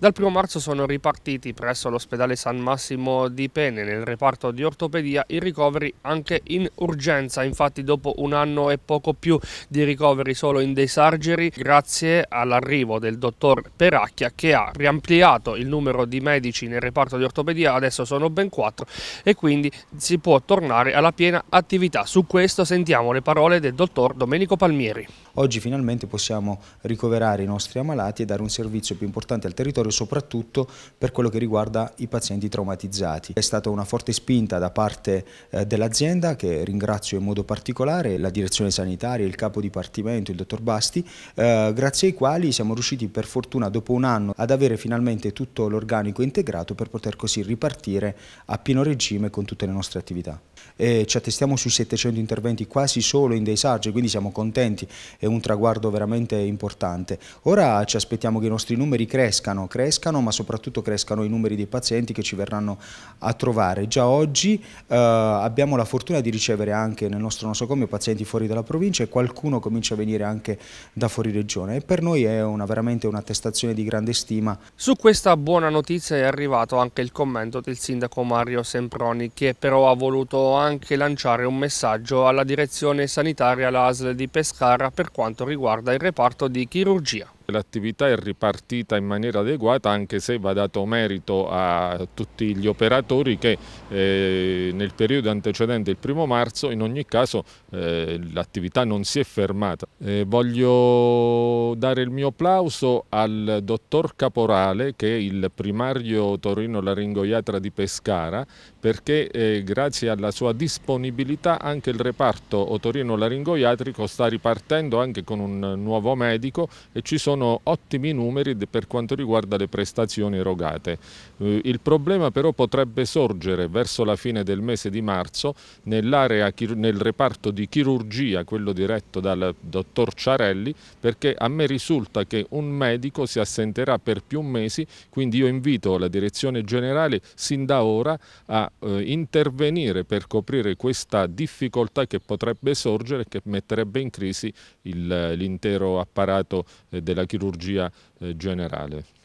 Dal 1 marzo sono ripartiti presso l'ospedale San Massimo di Pene nel reparto di ortopedia i ricoveri anche in urgenza, infatti dopo un anno e poco più di ricoveri solo in dei sargeri grazie all'arrivo del dottor Peracchia che ha riampliato il numero di medici nel reparto di ortopedia, adesso sono ben quattro e quindi si può tornare alla piena attività. Su questo sentiamo le parole del dottor Domenico Palmieri. Oggi finalmente possiamo ricoverare i nostri ammalati e dare un servizio più importante al territorio territorio soprattutto per quello che riguarda i pazienti traumatizzati. È stata una forte spinta da parte eh, dell'azienda che ringrazio in modo particolare, la direzione sanitaria, il capo dipartimento, il dottor Basti, eh, grazie ai quali siamo riusciti per fortuna dopo un anno ad avere finalmente tutto l'organico integrato per poter così ripartire a pieno regime con tutte le nostre attività. E ci attestiamo sui 700 interventi quasi solo in dei sarge, quindi siamo contenti, è un traguardo veramente importante. Ora ci aspettiamo che i nostri numeri crescano, crescano crescano, ma soprattutto crescano i numeri dei pazienti che ci verranno a trovare. Già oggi eh, abbiamo la fortuna di ricevere anche nel nostro nosocomio pazienti fuori dalla provincia e qualcuno comincia a venire anche da fuori regione e per noi è una, veramente un'attestazione di grande stima. Su questa buona notizia è arrivato anche il commento del sindaco Mario Semproni che però ha voluto anche lanciare un messaggio alla direzione sanitaria LASL di Pescara per quanto riguarda il reparto di chirurgia l'attività è ripartita in maniera adeguata anche se va dato merito a tutti gli operatori che eh, nel periodo antecedente il primo marzo in ogni caso eh, l'attività non si è fermata. Eh, voglio dare il mio applauso al dottor Caporale che è il primario Torino Laringoiatra di Pescara perché eh, grazie alla sua disponibilità anche il reparto otorino laringoiatrico sta ripartendo anche con un nuovo medico e ci sono sono ottimi numeri per quanto riguarda le prestazioni erogate. Eh, il problema però potrebbe sorgere verso la fine del mese di marzo nel reparto di chirurgia, quello diretto dal dottor Ciarelli, perché a me risulta che un medico si assenterà per più mesi, quindi io invito la direzione generale sin da ora a eh, intervenire per coprire questa difficoltà che potrebbe sorgere e che metterebbe in crisi l'intero apparato eh, della chirurgia eh, generale.